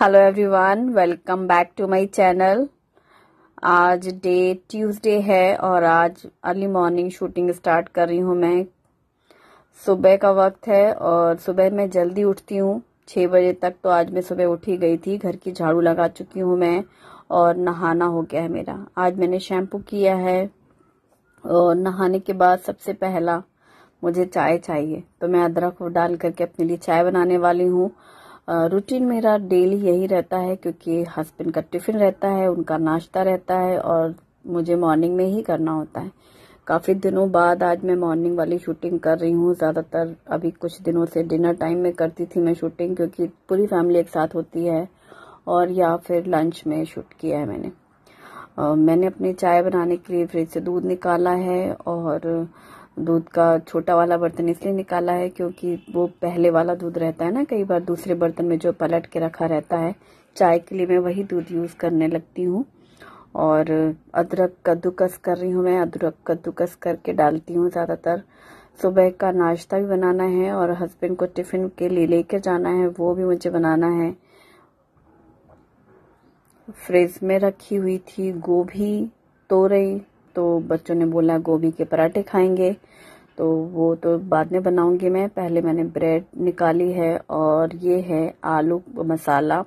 hello everyone welcome back to my channel आज day Tuesday है और आज अर्ली मॉर्निंग शूटिंग स्टार्ट कर रही हूँ मैं सुबह का वक्त है और सुबह मैं जल्दी उठती हूँ छः बजे तक तो आज मैं सुबह उठी गई थी घर की झाड़ू लगा चुकी हूँ मैं और नहाना हो गया है मेरा आज मैंने शैम्पू किया है और नहाने के बाद सबसे पहला मुझे चाय चाहिए तो मैं अदरक डाल करके अपने लिए चाय बनाने वाली हूँ रूटीन मेरा डेली यही रहता है क्योंकि हस्बैंड का टिफ़िन रहता है उनका नाश्ता रहता है और मुझे मॉर्निंग में ही करना होता है काफ़ी दिनों बाद आज मैं मॉर्निंग वाली शूटिंग कर रही हूँ ज़्यादातर अभी कुछ दिनों से डिनर टाइम में करती थी मैं शूटिंग क्योंकि पूरी फैमिली एक साथ होती है और या फिर लंच में शूट किया है मैंने मैंने अपनी चाय बनाने के लिए फ्रिज से दूध निकाला है और दूध का छोटा वाला बर्तन इसलिए निकाला है क्योंकि वो पहले वाला दूध रहता है ना कई बार दूसरे बर्तन में जो पलट के रखा रहता है चाय के लिए मैं वही दूध यूज़ करने लगती हूँ और अदरक कद्दूकस कर रही हूँ मैं अदरक कद्दूकस करके डालती हूँ ज़्यादातर सुबह का नाश्ता भी बनाना है और हस्बैंड को टिफ़िन के लिए लेकर जाना है वो भी मुझे बनाना है फ्रिज में रखी हुई थी गोभी तोरई तो बच्चों ने बोला गोभी के पराठे खाएंगे तो वो तो बाद में बनाऊंगी मैं पहले मैंने ब्रेड निकाली है और ये है आलू मसाला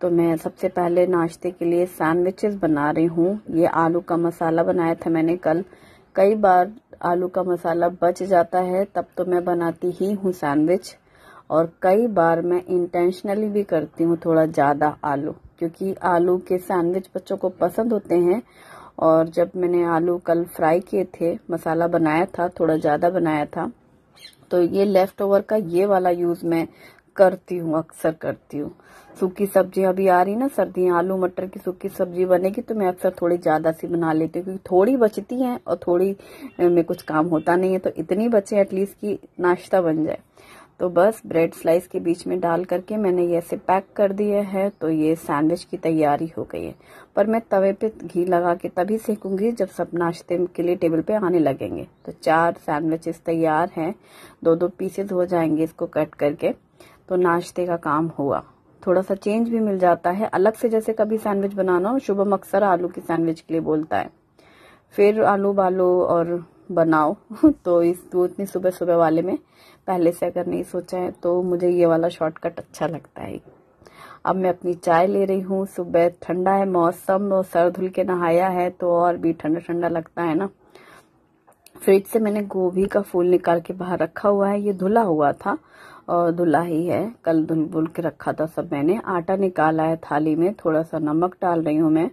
तो मैं सबसे पहले नाश्ते के लिए सैंडविचेस बना रही हूँ ये आलू का मसाला बनाया था मैंने कल कई बार आलू का मसाला बच जाता है तब तो मैं बनाती ही हूँ सैंडविच और कई बार मैं इंटेंशनली भी करती हूँ थोड़ा ज़्यादा आलू क्योंकि आलू के सैंडविच बच्चों को पसंद होते हैं और जब मैंने आलू कल फ्राई किए थे मसाला बनाया था थोड़ा ज़्यादा बनाया था तो ये लेफ़्ट ओवर का ये वाला यूज़ मैं करती हूँ अक्सर करती हूँ सूखी सब्जी अभी आ रही ना सर्दियाँ आलू मटर की सूखी सब्जी बनेगी तो मैं अक्सर थोड़ी ज़्यादा सी बना लेती हूँ क्योंकि थोड़ी बचती हैं और थोड़ी में कुछ काम होता नहीं है तो इतनी बचे एटलीस्ट कि नाश्ता बन जाए तो बस ब्रेड स्लाइस के बीच में डाल करके मैंने ये ऐसे पैक कर दिया है तो ये सैंडविच की तैयारी हो गई है पर मैं तवे पे घी लगा के तभी सेकूंगी जब सब नाश्ते के लिए टेबल पे आने लगेंगे तो चार सैंडविचेस तैयार हैं दो दो पीसेस हो जाएंगे इसको कट करके तो नाश्ते का काम हुआ थोड़ा सा चेंज भी मिल जाता है अलग से जैसे कभी सैंडविच बनाना हो शुभम अक्सर आलू की सैंडविच के लिए बोलता है फिर आलू बालू और बनाओ तो इस वो इतनी सुबह सुबह वाले में पहले से अगर नहीं सोचा है तो मुझे ये वाला शॉर्टकट अच्छा लगता है अब मैं अपनी चाय ले रही हूँ सुबह ठंडा है मौसम और सर धुल के नहाया है तो और भी ठंडा ठंडा लगता है ना फ्रिज से मैंने गोभी का फूल निकाल के बाहर रखा हुआ है ये धुला हुआ था और धुला ही है कल धुल बुल के रखा था सब मैंने आटा निकाला है थाली में थोड़ा सा नमक डाल रही हूँ मैं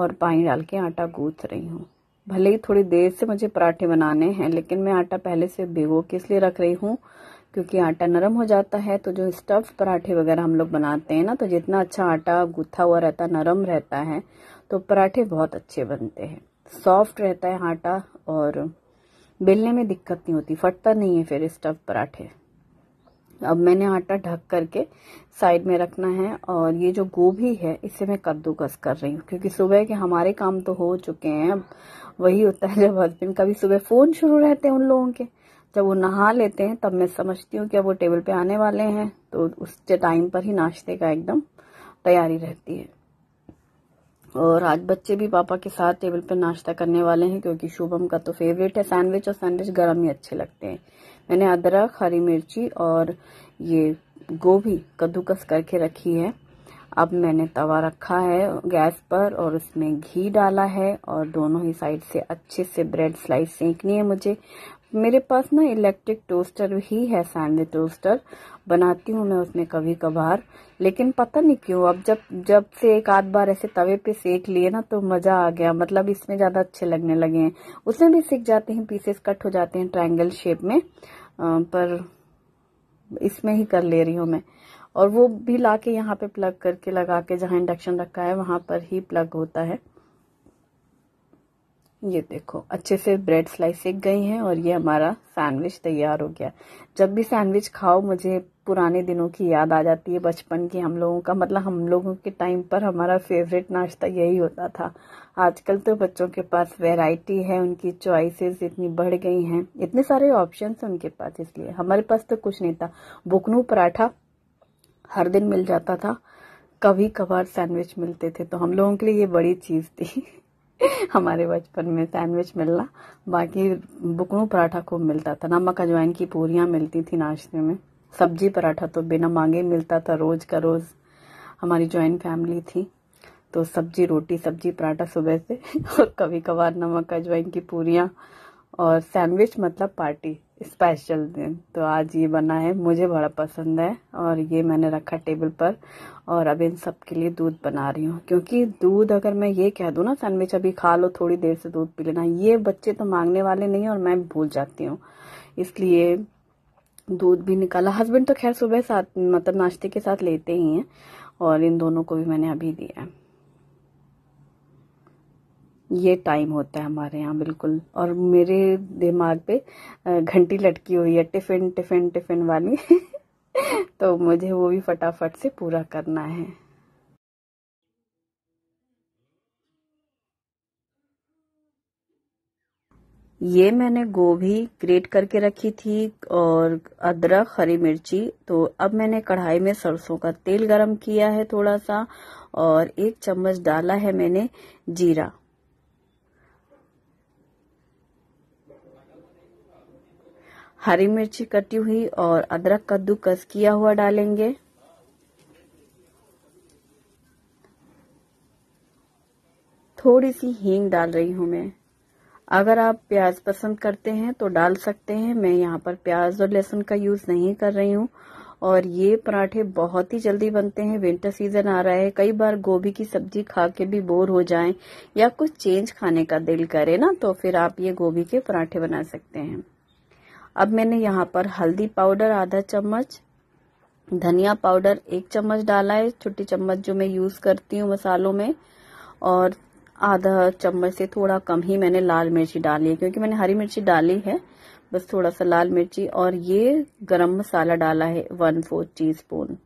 और पानी डाल के आटा गूंथ रही हूँ भले ही थोड़ी देर से मुझे पराठे बनाने हैं लेकिन मैं आटा पहले से भिगो के इसलिए रख रही हूँ क्योंकि आटा नरम हो जाता है तो जो स्टफ़ पराठे वगैरह हम लोग बनाते हैं ना तो जितना अच्छा आटा गुथा हुआ रहता नरम रहता है तो पराठे बहुत अच्छे बनते हैं सॉफ्ट रहता है आटा और बेलने में दिक्कत नहीं होती फटता नहीं है फिर स्टफ़ पराठे अब मैंने आटा ढक करके साइड में रखना है और ये जो गोभी है इसे मैं कद्दूकस कर रही हूँ क्योंकि सुबह के हमारे काम तो हो चुके हैं अब वही होता है जब हस्बैंड कभी सुबह फ़ोन शुरू रहते हैं उन लोगों के जब वो नहा लेते हैं तब मैं समझती हूँ कि अब वो टेबल पे आने वाले हैं तो उसके टाइम पर ही नाश्ते का एकदम तैयारी रहती है और आज बच्चे भी पापा के साथ टेबल पे नाश्ता करने वाले हैं क्योंकि शुभम का तो फेवरेट है सैंडविच और सैंडविच गर्म ही अच्छे लगते हैं मैंने अदरक हरी मिर्ची और ये गोभी कद्दूकस करके रखी है अब मैंने तवा रखा है गैस पर और उसमें घी डाला है और दोनों ही साइड से अच्छे से ब्रेड स्लाइस सेंकनी है मुझे मेरे पास ना इलेक्ट्रिक टोस्टर ही है सैंडविच टोस्टर बनाती हूँ मैं उसमें कभी कभार लेकिन पता नहीं क्यों अब जब जब से एक आध बार ऐसे तवे पे सेक लिए ना तो मज़ा आ गया मतलब इसमें ज़्यादा अच्छे लगने लगे हैं उसमें भी सीख जाते हैं पीसेस कट हो जाते हैं ट्राइंगल शेप में आ, पर इसमें ही कर ले रही हूँ मैं और वो भी ला के यहाँ पे प्लग करके लगा के जहाँ इंडक्शन रखा है वहां पर ही प्लग होता है ये देखो अच्छे से ब्रेड स्लाइस सीख गई हैं और ये हमारा सैंडविच तैयार हो गया जब भी सैंडविच खाओ मुझे पुराने दिनों की याद आ जाती है बचपन की हम लोगों का मतलब हम लोगों के टाइम पर हमारा फेवरेट नाश्ता यही होता था आजकल तो बच्चों के पास वैरायटी है उनकी चॉइसेस इतनी बढ़ गई हैं इतने सारे ऑप्शन हैं उनके पास इसलिए हमारे पास तो कुछ नहीं था बुकनू पराठा हर दिन मिल जाता था कभी कभार सैंडविच मिलते थे तो हम लोगों के लिए ये बड़ी चीज़ थी हमारे बचपन में सैंडविच मिलना बाकी बुकड़ों पराठा खूब मिलता था नमक अजवाइन की पूरियाँ मिलती थी नाश्ते में सब्जी पराठा तो बिना मांगे मिलता था रोज़ का रोज़ हमारी ज्वाइंट फैमिली थी तो सब्जी रोटी सब्जी पराठा सुबह से और कभी कभार नमक अजवाइन की पूरियाँ और सैंडविच मतलब पार्टी स्पेशल दिन तो आज ये बना है मुझे बड़ा पसंद है और ये मैंने रखा टेबल पर और अब इन सब के लिए दूध बना रही हूँ क्योंकि दूध अगर मैं ये कह दूँ ना सैंडविच अभी खा लो थोड़ी देर से दूध पी लेना ये बच्चे तो मांगने वाले नहीं और मैं भूल जाती हूँ इसलिए दूध भी निकाला हस्बैंड तो खैर सुबह साथ मतलब नाश्ते के साथ लेते ही हैं और इन दोनों को भी मैंने अभी दिया है ये टाइम होता है हमारे यहाँ बिल्कुल और मेरे दिमाग पे घंटी लटकी हुई है टिफ़िन टिफ़िन टिफ़िन वाली तो मुझे वो भी फटाफट से पूरा करना है ये मैंने गोभी ग्रेट करके रखी थी और अदरक हरी मिर्ची तो अब मैंने कढ़ाई में सरसों का तेल गरम किया है थोड़ा सा और एक चम्मच डाला है मैंने जीरा हरी मिर्ची कटी हुई और अदरक कद्दू कस किया हुआ डालेंगे थोड़ी सी हींग डाल रही हूँ मैं अगर आप प्याज पसंद करते हैं तो डाल सकते हैं मैं यहाँ पर प्याज और लहसुन का यूज़ नहीं कर रही हूँ और ये पराठे बहुत ही जल्दी बनते हैं विंटर सीजन आ रहा है कई बार गोभी की सब्जी खा के भी बोर हो जाएं या कुछ चेंज खाने का दिल करे ना तो फिर आप ये गोभी के पराठे बना सकते हैं अब मैंने यहाँ पर हल्दी पाउडर आधा चम्मच धनिया पाउडर एक चम्मच डाला है छोटी चम्मच जो मैं यूज़ करती हूँ मसालों में और आधा चम्मच से थोड़ा कम ही मैंने लाल मिर्ची डाली है क्योंकि मैंने हरी मिर्ची डाली है बस थोड़ा सा लाल मिर्ची और ये गरम मसाला डाला है वन फोर्थ टी स्पून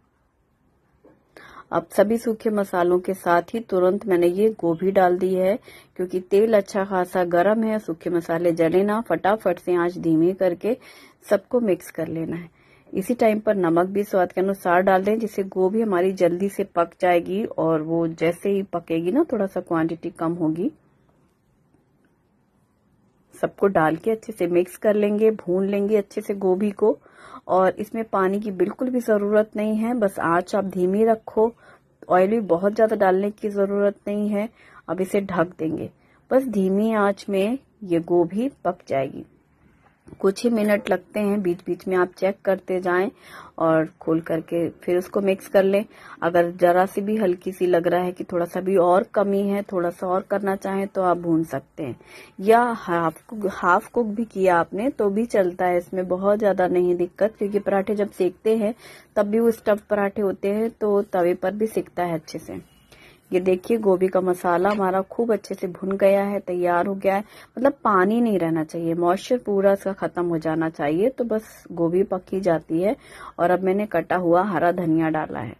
अब सभी सूखे मसालों के साथ ही तुरंत मैंने ये गोभी डाल दी है क्योंकि तेल अच्छा खासा गर्म है सूखे मसाले जले ना फटाफट से आंच धीमी करके सबको मिक्स कर लेना है इसी टाइम पर नमक भी स्वाद के अनुसार डाल दें जिससे गोभी हमारी जल्दी से पक जाएगी और वो जैसे ही पकेगी ना थोड़ा सा क्वांटिटी कम होगी सबको डाल के अच्छे से मिक्स कर लेंगे भून लेंगे अच्छे से गोभी को और इसमें पानी की बिल्कुल भी ज़रूरत नहीं है बस आँच आप धीमी रखो ऑयल भी बहुत ज़्यादा डालने की ज़रूरत नहीं है अब इसे ढक देंगे बस धीमी आँच में ये गोभी पक जाएगी कुछ ही मिनट लगते हैं बीच बीच में आप चेक करते जाएं और खोल करके फिर उसको मिक्स कर लें अगर ज़रा सी भी हल्की सी लग रहा है कि थोड़ा सा भी और कमी है थोड़ा सा और करना चाहें तो आप भून सकते हैं या हाफ कुक हाफ कुक भी किया आपने तो भी चलता है इसमें बहुत ज़्यादा नहीं दिक्कत क्योंकि पराठे जब सेकते हैं तब भी वो स्टफ पराठे होते हैं तो तवे पर भी सेकता है अच्छे से ये देखिए गोभी का मसाला हमारा खूब अच्छे से भुन गया है तैयार हो गया है मतलब पानी नहीं रहना चाहिए मॉइस्चर पूरा इसका खत्म हो जाना चाहिए तो बस गोभी पकी जाती है और अब मैंने कटा हुआ हरा धनिया डाला है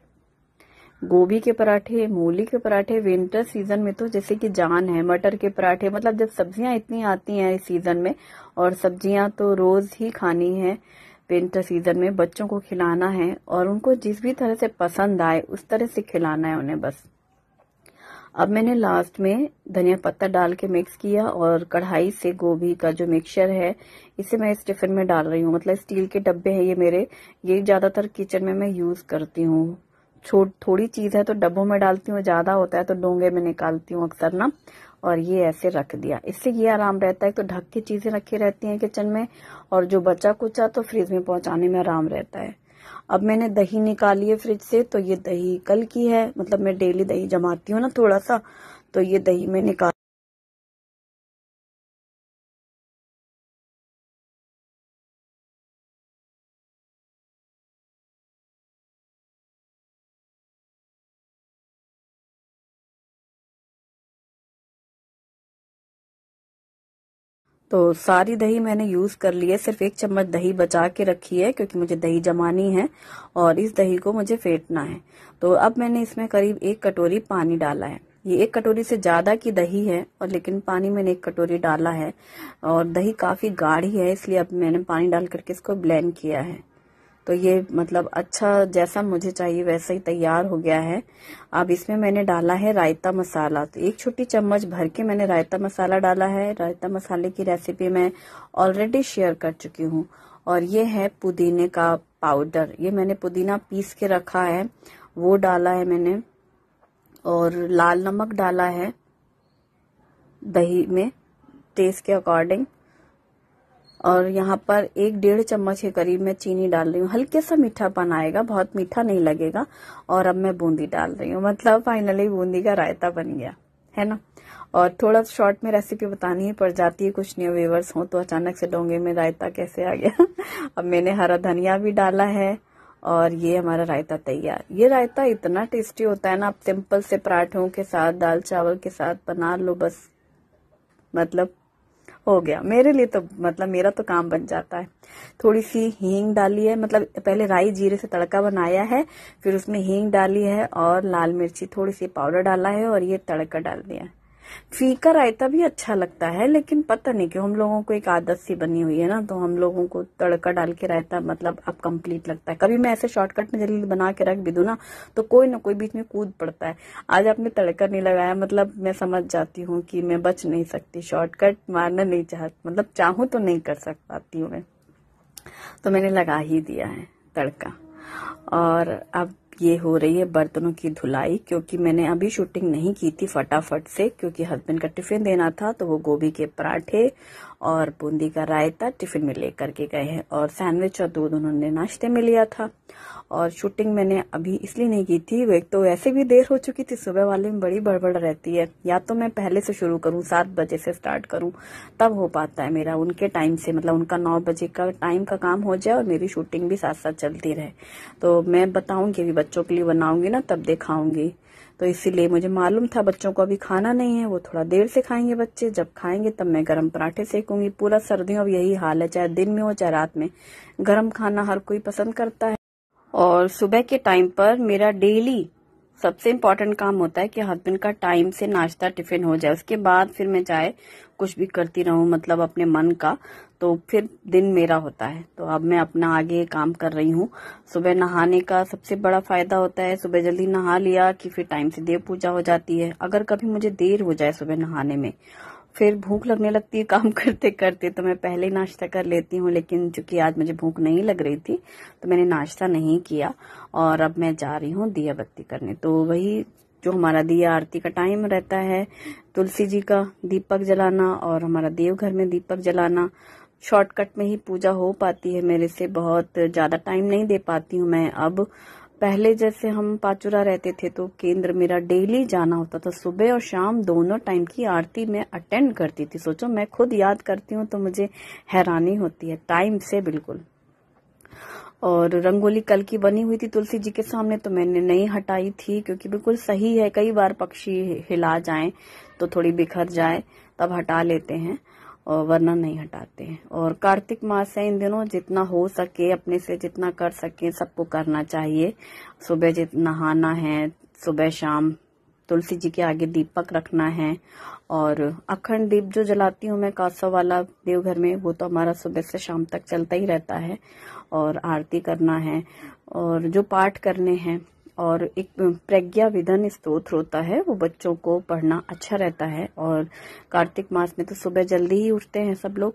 गोभी के पराठे मूली के पराठे विंटर सीजन में तो जैसे कि जान है मटर के पराठे मतलब जब सब्जियां इतनी आती हैं इस सीजन में और सब्जियां तो रोज ही खानी है विंटर सीजन में बच्चों को खिलाना है और उनको जिस भी तरह से पसंद आए उस तरह से खिलाना है उन्हें बस अब मैंने लास्ट में धनिया पत्ता डाल के मिक्स किया और कढ़ाई से गोभी का जो मिक्सचर है इसे मैं इस टिफिन में डाल रही हूँ मतलब स्टील के डब्बे हैं ये मेरे ये ज़्यादातर किचन में मैं यूज़ करती हूँ थोड़ी चीज़ है तो डब्बों में डालती हूँ ज़्यादा होता है तो डोंगे में निकालती हूँ अक्सर ना और ये ऐसे रख दिया इससे ये आराम रहता है तो ढक के चीज़ें रखी रहती हैं किचन में और जो बचा कुचा तो फ्रिज में पहुंचाने में आराम रहता है अब मैंने दही निकाली है फ्रिज से तो ये दही कल की है मतलब मैं डेली दही जमाती हूँ ना थोड़ा सा तो ये दही मैं निकाल तो सारी दही मैंने यूज़ कर ली है सिर्फ एक चम्मच दही बचा के रखी है क्योंकि मुझे दही जमानी है और इस दही को मुझे फेंटना है तो अब मैंने इसमें करीब एक कटोरी पानी डाला है ये एक कटोरी से ज़्यादा की दही है और लेकिन पानी मैंने एक कटोरी डाला है और दही काफ़ी गाढ़ी है इसलिए अब मैंने पानी डाल करके इसको ब्लेंड किया है तो ये मतलब अच्छा जैसा मुझे चाहिए वैसा ही तैयार हो गया है अब इसमें मैंने डाला है रायता मसाला तो एक छोटी चम्मच भर के मैंने रायता मसाला डाला है रायता मसाले की रेसिपी मैं ऑलरेडी शेयर कर चुकी हूँ और ये है पुदीने का पाउडर ये मैंने पुदीना पीस के रखा है वो डाला है मैंने और लाल नमक डाला है दही में टेस्ट के अकॉर्डिंग और यहाँ पर एक डेढ़ चम्मच के करीब मैं चीनी डाल रही हूँ हल्के सा मीठापन आएगा बहुत मीठा नहीं लगेगा और अब मैं बूंदी डाल रही हूँ मतलब फाइनली बूंदी का रायता बन गया है ना और थोड़ा शॉर्ट में रेसिपी बतानी ही पड़ जाती है कुछ न्यू व्यूवर्स हो तो अचानक से डोंगे में रायता कैसे आ गया अब मैंने हरा धनिया भी डाला है और ये हमारा रायता तैयार ये रायता इतना टेस्टी होता है ना आप सिंपल से पराठों के साथ दाल चावल के साथ बना लो बस मतलब हो गया मेरे लिए तो मतलब मेरा तो काम बन जाता है थोड़ी सी हींग डाली है मतलब पहले राई जीरे से तड़का बनाया है फिर उसमें हींग डाली है और लाल मिर्ची थोड़ी सी पाउडर डाला है और ये तड़का डाल दिया है फीका रायता भी अच्छा लगता है लेकिन पता नहीं क्यों हम लोगों को एक आदत सी बनी हुई है ना तो हम लोगों को तड़का डाल के रायता मतलब अब कंप्लीट लगता है कभी मैं ऐसे शॉर्टकट में जल्दी बना के रख भी दू ना तो कोई ना कोई बीच में कूद पड़ता है आज आपने तड़का नहीं लगाया मतलब मैं समझ जाती हूँ कि मैं बच नहीं सकती शॉर्टकट मारना नहीं चाहती मतलब चाहूँ तो नहीं कर सक पाती हूँ मैं तो मैंने लगा ही दिया है तड़का और अब ये हो रही है बर्तनों की धुलाई क्योंकि मैंने अभी शूटिंग नहीं की थी फटाफट से क्योंकि हस्बैंड का टिफिन देना था तो वो गोभी के पराठे और बूंदी का रायता टिफिन में लेकर के गए हैं और सैंडविच और दूध उन्होंने नाश्ते में लिया था और शूटिंग मैंने अभी इसलिए नहीं की थी एक तो वैसे भी देर हो चुकी थी सुबह वाले में बड़ी बड़बड़ रहती है या तो मैं पहले से शुरू करूं सात बजे से स्टार्ट करूं तब हो पाता है मेरा उनके टाइम से मतलब उनका नौ बजे का टाइम का काम हो जाए और मेरी शूटिंग भी साथ साथ चलती रहे तो मैं बताऊंगी अभी बच्चों के लिए बनाऊंगी ना तब देखाऊंगी तो इसीलिए मुझे मालूम था बच्चों को अभी खाना नहीं है वो थोड़ा देर से खाएंगे बच्चे जब खाएंगे तब मैं गर्म पराठे सेकूंगी पूरा सर्दियों अब यही हाल है चाहे दिन में हो चाहे रात में गर्म खाना हर कोई पसंद करता है और सुबह के टाइम पर मेरा डेली सबसे इम्पोर्टेंट काम होता है कि हस्बैंड का टाइम से नाश्ता टिफिन हो जाए उसके बाद फिर मैं चाहे कुछ भी करती रहूं मतलब अपने मन का तो फिर दिन मेरा होता है तो अब मैं अपना आगे काम कर रही हूं सुबह नहाने का सबसे बड़ा फायदा होता है सुबह जल्दी नहा लिया कि फिर टाइम से देव पूजा हो जाती है अगर कभी मुझे देर हो जाए सुबह नहाने में फिर भूख लगने लगती है काम करते करते तो मैं पहले नाश्ता कर लेती हूँ लेकिन चूंकि आज मुझे भूख नहीं लग रही थी तो मैंने नाश्ता नहीं किया और अब मैं जा रही हूँ दिया बत्ती करने तो वही जो हमारा दिया आरती का टाइम रहता है तुलसी जी का दीपक जलाना और हमारा देवघर में दीपक जलाना शॉर्टकट में ही पूजा हो पाती है मेरे से बहुत ज़्यादा टाइम नहीं दे पाती हूँ मैं अब पहले जैसे हम पाचुरा रहते थे तो केंद्र मेरा डेली जाना होता था सुबह और शाम दोनों टाइम की आरती मैं अटेंड करती थी सोचो मैं खुद याद करती हूँ तो मुझे हैरानी होती है टाइम से बिल्कुल और रंगोली कल की बनी हुई थी तुलसी जी के सामने तो मैंने नहीं हटाई थी क्योंकि बिल्कुल सही है कई बार पक्षी हिला जाए तो थोड़ी बिखर जाए तब हटा लेते हैं वरना नहीं हटाते हैं और कार्तिक मास है इन दिनों जितना हो सके अपने से जितना कर सके सबको करना चाहिए सुबह जितना नहाना है सुबह शाम तुलसी जी के आगे दीपक रखना है और अखंड दीप जो जलाती हूँ मैं कासो वाला देवघर में वो तो हमारा सुबह से शाम तक चलता ही रहता है और आरती करना है और जो पाठ करने हैं और एक प्रज्ञा विधन स्त्रोत्र होता है वो बच्चों को पढ़ना अच्छा रहता है और कार्तिक मास में तो सुबह जल्दी ही उठते हैं सब लोग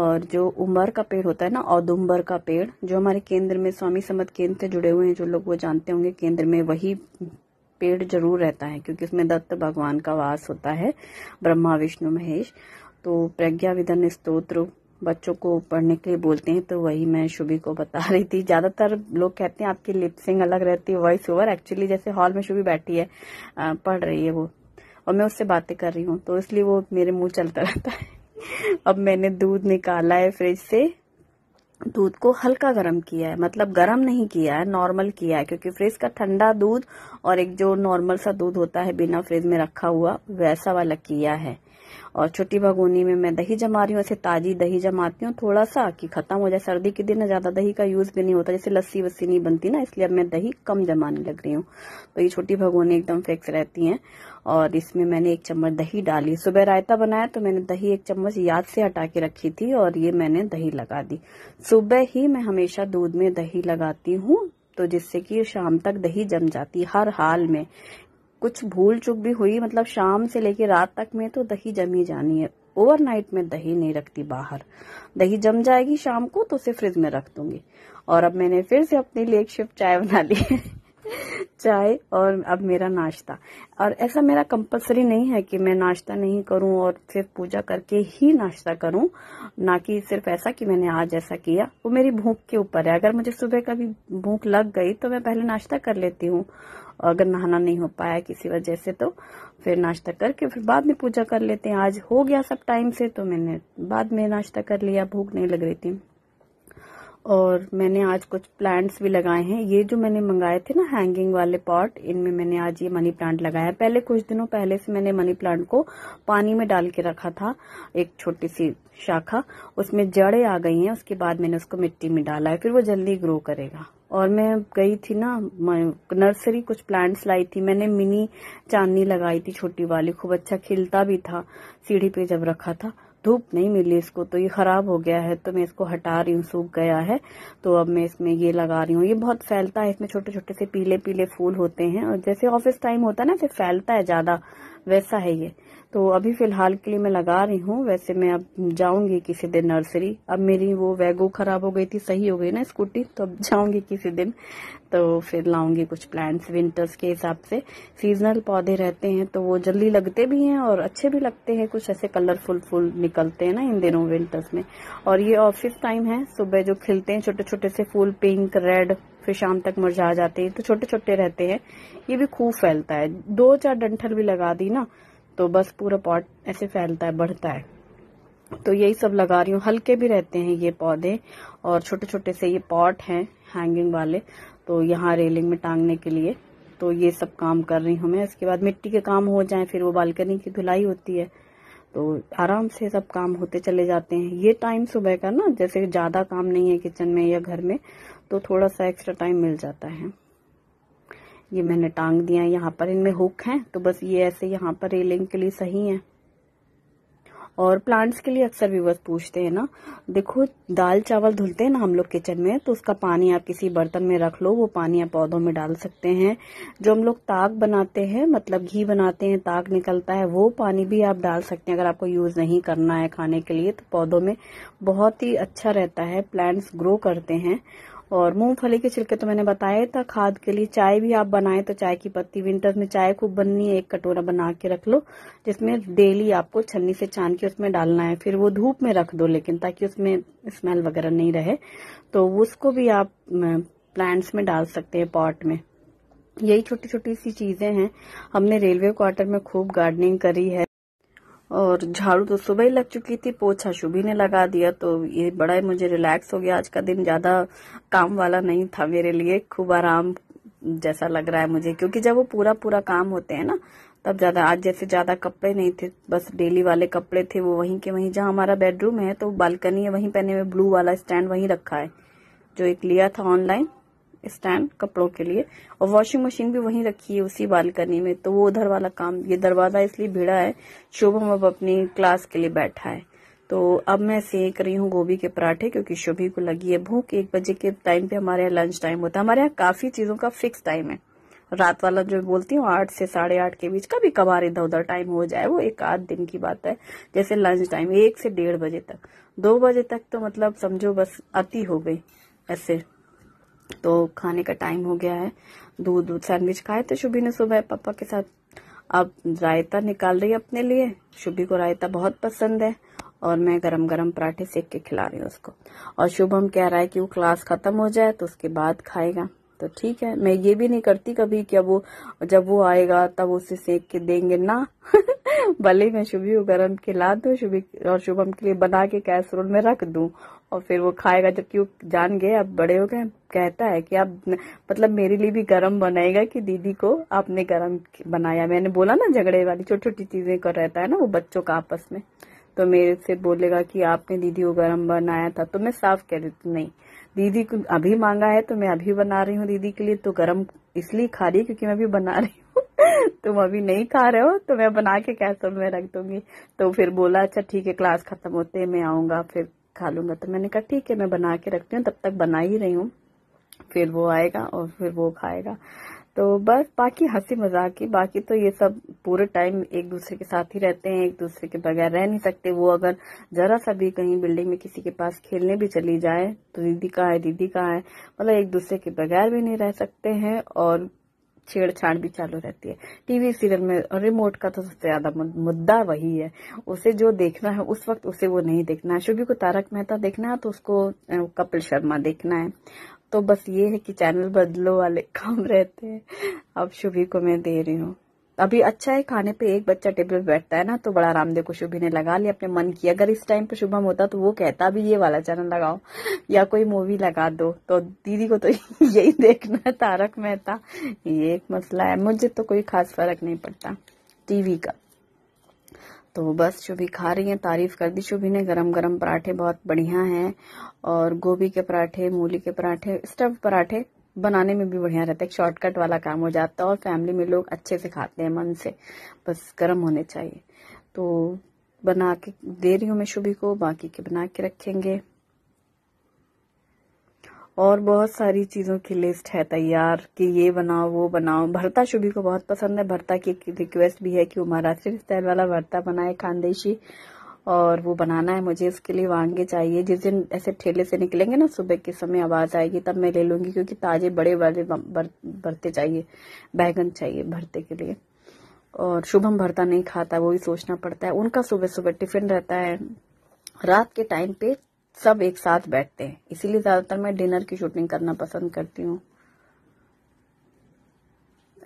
और जो उम्बर का पेड़ होता है ना औदुम्बर का पेड़ जो हमारे केंद्र में स्वामी समत केंद्र से जुड़े हुए हैं जो लोग वो जानते होंगे केंद्र में वही पेड़ जरूर रहता है क्योंकि उसमें दत्त भगवान का वास होता है ब्रह्मा विष्णु महेश तो प्रज्ञा विधन स्त्रोत्र बच्चों को पढ़ने के लिए बोलते हैं तो वही मैं शुभी को बता रही थी ज़्यादातर लोग कहते हैं आपकी लिपसिंग अलग रहती है वॉइस ओवर एक्चुअली जैसे हॉल में शुभी बैठी है पढ़ रही है वो और मैं उससे बातें कर रही हूँ तो इसलिए वो मेरे मुंह चलता रहता है अब मैंने दूध निकाला है फ्रिज से दूध को हल्का गर्म किया है मतलब गर्म नहीं किया है नॉर्मल किया है क्योंकि फ्रिज का ठंडा दूध और एक जो नॉर्मल सा दूध होता है बिना फ्रिज में रखा हुआ वैसा वाला किया है और छोटी भगोनी में मैं दही जमा रही हूँ ऐसे ताजी दही जमाती हूँ थोड़ा सा कि खत्म हो जाए सर्दी के दिन ज्यादा दही का यूज भी नहीं होता जैसे लस्सी वस्सी नहीं बनती ना इसलिए अब मैं दही कम जमाने लग रही हूँ तो ये छोटी भगोनी एकदम फिक्स रहती है और इसमें मैंने एक चम्मच दही डाली सुबह रायता बनाया तो मैंने दही एक चम्मच याद से हटा के रखी थी और ये मैंने दही लगा दी सुबह ही मैं हमेशा दूध में दही लगाती हूँ तो जिससे कि शाम तक दही जम जाती हर हाल में कुछ भूल चुक भी हुई मतलब शाम से लेकर रात तक में तो दही जमी जानी है ओवरनाइट में दही नहीं रखती बाहर दही जम जाएगी शाम को तो उसे फ्रिज में रख दूंगी और अब मैंने फिर से अपने लिए एक शिफ्ट चाय बना ली है चाय और अब मेरा नाश्ता और ऐसा मेरा कंपलसरी नहीं है कि मैं नाश्ता नहीं करूं और सिर्फ पूजा करके ही नाश्ता करूं ना कि सिर्फ ऐसा कि मैंने आज ऐसा किया वो मेरी भूख के ऊपर है अगर मुझे सुबह कभी भूख लग गई तो मैं पहले नाश्ता कर लेती हूं अगर नहाना नहीं हो पाया किसी वजह से तो फिर नाश्ता करके फिर बाद में पूजा कर लेते हैं आज हो गया सब टाइम से तो मैंने बाद में नाश्ता कर लिया भूख नहीं लग रही थी और मैंने आज कुछ प्लांट्स भी लगाए हैं ये जो मैंने मंगाए थे ना हैंगिंग वाले पॉट इनमें मैंने आज ये मनी प्लांट लगाया पहले कुछ दिनों पहले से मैंने मनी प्लांट को पानी में डाल के रखा था एक छोटी सी शाखा उसमें जड़ें आ गई हैं उसके बाद मैंने उसको मिट्टी में डाला है फिर वो जल्दी ग्रो करेगा और मैं गई थी ना नर्सरी कुछ प्लांट्स लाई थी मैंने मिनी चांदनी लगाई थी छोटी वाली खूब अच्छा खिलता भी था सीढ़ी पे जब रखा था धूप नहीं मिली इसको तो ये खराब हो गया है तो मैं इसको हटा रही हूँ सूख गया है तो अब मैं इसमें ये लगा रही हूँ ये बहुत फैलता है इसमें छोटे छोटे से पीले पीले फूल होते हैं और जैसे ऑफिस टाइम होता है ना फिर फैलता है ज्यादा वैसा है ये तो अभी फिलहाल के लिए मैं लगा रही हूँ वैसे मैं अब जाऊंगी किसी दिन नर्सरी अब मेरी वो वैगो खराब हो गई थी सही हो गई ना स्कूटी तो अब जाऊंगी किसी दिन तो फिर लाऊंगी कुछ प्लांट्स विंटर्स के हिसाब से सीजनल पौधे रहते हैं तो वो जल्दी लगते भी हैं और अच्छे भी लगते हैं कुछ ऐसे कलरफुल फूल निकलते हैं ना इन दिनों विंटर्स में और ये ऑफिस टाइम है सुबह जो खिलते हैं छोटे छोटे से फूल पिंक रेड फिर शाम तक मुरझा जाते हैं तो छोटे छोटे रहते हैं ये भी खूब फैलता है दो चार डंठल भी लगा दी ना तो बस पूरा पॉट ऐसे फैलता है बढ़ता है तो यही सब लगा रही हूँ हल्के भी रहते हैं ये पौधे और छोटे छोटे से ये पॉट हैं हैंगिंग वाले तो यहाँ रेलिंग में टांगने के लिए तो ये सब काम कर रही हूँ मैं इसके बाद मिट्टी के काम हो जाए फिर वो बालकनी की धुलाई होती है तो आराम से सब काम होते चले जाते हैं ये टाइम सुबह का ना जैसे ज़्यादा काम नहीं है किचन में या घर में तो थोड़ा सा एक्स्ट्रा टाइम मिल जाता है ये मैंने टांग दिया है यहाँ पर इनमें हुक हैं तो बस ये ऐसे यहाँ पर रेलिंग के लिए सही है और प्लांट्स के लिए अक्सर व्यूवर्स पूछते हैं ना देखो दाल चावल धुलते हैं ना हम लोग किचन में तो उसका पानी आप किसी बर्तन में रख लो वो पानी आप पौधों में डाल सकते हैं जो हम लोग ताक बनाते हैं मतलब घी बनाते हैं ताक निकलता है वो पानी भी आप डाल सकते हैं अगर आपको यूज नहीं करना है खाने के लिए तो पौधों में बहुत ही अच्छा रहता है प्लांट्स ग्रो करते हैं और मूंगफली के छिलके तो मैंने बताया था खाद के लिए चाय भी आप बनाए तो चाय की पत्ती विंटर्स में चाय खूब बननी है एक कटोरा बना के रख लो जिसमें डेली आपको छन्नी से छान के उसमें डालना है फिर वो धूप में रख दो लेकिन ताकि उसमें स्मेल वगैरह नहीं रहे तो उसको भी आप प्लांट्स में डाल सकते हैं पॉट में यही छोटी छोटी सी चीजें हैं हमने रेलवे क्वार्टर में खूब गार्डनिंग करी है और झाड़ू तो सुबह ही लग चुकी थी पोछा शुभी ने लगा दिया तो ये बड़ा ही मुझे रिलैक्स हो गया आज का दिन ज़्यादा काम वाला नहीं था मेरे लिए खूब आराम जैसा लग रहा है मुझे क्योंकि जब वो पूरा पूरा काम होते हैं ना तब ज़्यादा आज जैसे ज़्यादा कपड़े नहीं थे बस डेली वाले कपड़े थे वो वहीं के वहीं जहाँ हमारा बेडरूम है तो बालकनी है वहीं पहने हुए ब्लू वाला स्टैंड वहीं रखा है जो एक लिया था ऑनलाइन स्टैंड कपड़ों के लिए और वॉशिंग मशीन भी वहीं रखी है उसी बालकनी में तो वो उधर वाला काम ये दरवाजा इसलिए भिड़ा है शुभम अब अपनी क्लास के लिए बैठा है तो अब मैं सेक रही हूँ गोभी के पराठे क्योंकि शुभी को लगी है भूख एक बजे के टाइम पे हमारे यहाँ लंच टाइम होता है हमारे यहाँ काफी चीजों का फिक्स टाइम है रात वाला जो बोलती हूँ आठ से साढ़े आठ के बीच कभी कभार इधर उधर टाइम हो जाए वो एक आध दिन की बात है जैसे लंच टाइम एक से डेढ़ बजे तक दो बजे तक तो मतलब समझो बस अति हो गई ऐसे तो खाने का टाइम हो गया है दूध दूध सैंडविच खाए थे तो शुभी ने सुबह पापा के साथ अब रायता निकाल रही है अपने लिए शुभी को रायता बहुत पसंद है और मैं गरम गरम पराठे सेक के खिला रही हूँ उसको और शुभम कह रहा है कि वो क्लास खत्म हो जाए तो उसके बाद खाएगा तो ठीक है मैं ये भी नहीं करती कभी कि अब वो जब वो आएगा तब उसे सेक के देंगे ना भले मैं शुभी को गर्म खिला दू शुभी और शुभम के लिए बना के कैसरोल में रख दू और फिर वो खाएगा जबकि वो जान गए अब बड़े हो गए कहता है कि आप मतलब मेरे लिए भी गरम बनाएगा कि दीदी को आपने गरम बनाया मैंने बोला ना झगड़े वाली छोटी छोटी चीजें कर रहता है ना वो बच्चों का आपस में तो मेरे से बोलेगा कि आपने दीदी को गरम बनाया था तो मैं साफ कह देती नहीं दीदी को अभी मांगा है तो मैं अभी बना रही हूँ दीदी के लिए तो गर्म इसलिए खा रही क्योंकि मैं अभी बना रही हूँ तुम अभी नहीं खा रहे हो तो मैं बना के कैसल में रख दूंगी तो फिर बोला अच्छा ठीक है क्लास खत्म होते मैं आऊंगा फिर खा लूंगा तो मैंने कहा ठीक है मैं बना के रखती हूँ तब तक बना ही रही हूँ फिर वो आएगा और फिर वो खाएगा तो बस बाकी हंसी मजाक की बाकी तो ये सब पूरे टाइम एक दूसरे के साथ ही रहते हैं एक दूसरे के बगैर रह नहीं सकते वो अगर जरा सा भी कहीं बिल्डिंग में किसी के पास खेलने भी चली जाए तो दीदी का है दीदी का है मतलब एक दूसरे के बगैर भी नहीं रह सकते हैं और छेड़छाड़ भी चालू रहती है टीवी सीरियल में रिमोट का तो सबसे ज्यादा मुद्दा वही है उसे जो देखना है उस वक्त उसे वो नहीं देखना है शुभी को तारक मेहता देखना है तो उसको कपिल शर्मा देखना है तो बस ये है कि चैनल बदलो वाले काम रहते हैं अब शुभी को मैं दे रही हूँ अभी अच्छा है खाने पे एक बच्चा टेबल पे बैठता है ना तो बड़ा रामदेव को शुभी ने लगा लिया अपने मन की अगर इस टाइम पे शुभम होता तो वो कहता भी ये वाला चैनल लगाओ या कोई मूवी लगा दो तो दीदी को तो यही देखना है तारक मेहता ये एक मसला है मुझे तो कोई खास फर्क नहीं पड़ता टीवी का तो बस शुभी खा रही हैं तारीफ़ कर दी शुभी ने गरम गरम पराठे बहुत बढ़िया हैं और गोभी के पराठे मूली के पराठे स्टफ पराठे बनाने में भी बढ़िया रहता है एक शॉर्टकट वाला काम हो जाता है और फैमिली में लोग अच्छे से खाते हैं मन से बस गर्म होने चाहिए तो बना के दे रही हूँ मैं शुभी को बाकी के बना के रखेंगे और बहुत सारी चीज़ों की लिस्ट है तैयार कि ये बनाओ वो बनाओ भरता शुभी को बहुत पसंद है भरता की रिक्वेस्ट भी है कि वो महाराष्ट्र स्टाइल वाला भरता बनाए खानदेशी और वो बनाना है मुझे उसके लिए वांगे चाहिए जिस दिन ऐसे ठेले से निकलेंगे ना सुबह के समय आवाज़ आएगी तब मैं ले लूँगी क्योंकि ताज़े बड़े वाले भरते चाहिए बैगन चाहिए भरते के लिए और शुभम भरता नहीं खाता वो भी सोचना पड़ता है उनका सुबह सुबह टिफिन रहता है रात के टाइम पे सब एक साथ बैठते हैं इसीलिए ज़्यादातर मैं डिनर की शूटिंग करना पसंद करती हूँ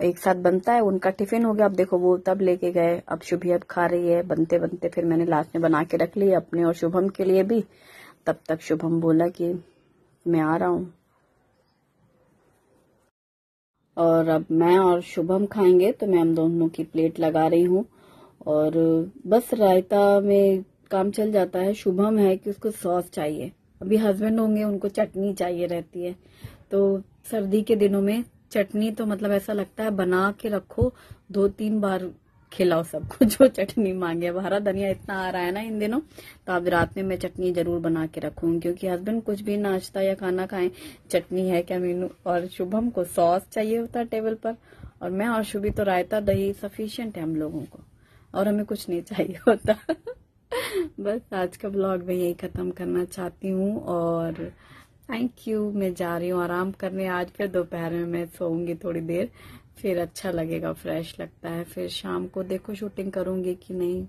एक साथ बनता है उनका टिफिन हो गया अब देखो वो तब लेके गए अब शुभी अब खा रही है बनते बनते फिर मैंने लास्ट में बना के रख लिए अपने और शुभम के लिए भी तब तक शुभम बोला कि मैं आ रहा हूं और अब मैं और शुभम खाएंगे तो मैं हम दोनों की प्लेट लगा रही हूं और बस रायता में काम चल जाता है शुभम है कि उसको सॉस चाहिए अभी हस्बैंड होंगे उनको चटनी चाहिए रहती है तो सर्दी के दिनों में चटनी तो मतलब ऐसा लगता है बना के रखो दो तीन बार खिलाओ सबको जो चटनी मांगे अब हरा धनिया इतना आ रहा है ना इन दिनों तो अब रात में मैं चटनी जरूर बना के रखूंगी क्योंकि हस्बैंड कुछ भी नाश्ता या खाना खाएं चटनी है क्या मीनू और शुभम को सॉस चाहिए होता है टेबल पर और मैं और शुभी तो रायता दही सफिशियंट है हम लोगों को और हमें कुछ नहीं चाहिए होता बस आज का ब्लॉग मैं यही ख़त्म करना चाहती हूँ और थैंक यू मैं जा रही हूँ आराम करने आज फिर दोपहर में मैं सोऊंगी थोड़ी देर फिर अच्छा लगेगा फ्रेश लगता है फिर शाम को देखो शूटिंग करूंगी कि नहीं